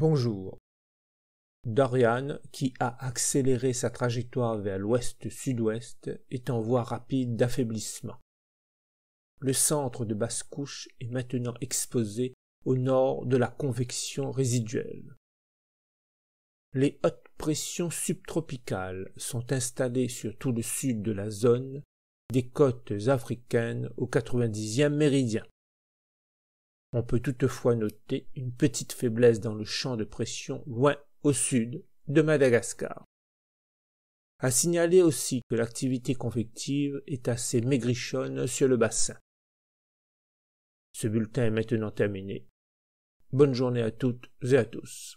Bonjour. Dorian, qui a accéléré sa trajectoire vers l'ouest-sud-ouest, est en voie rapide d'affaiblissement. Le centre de basse-couche est maintenant exposé au nord de la convection résiduelle. Les hautes pressions subtropicales sont installées sur tout le sud de la zone, des côtes africaines au 90e méridien. On peut toutefois noter une petite faiblesse dans le champ de pression loin au sud de Madagascar. À signaler aussi que l'activité convective est assez maigrichonne sur le bassin. Ce bulletin est maintenant terminé. Bonne journée à toutes et à tous.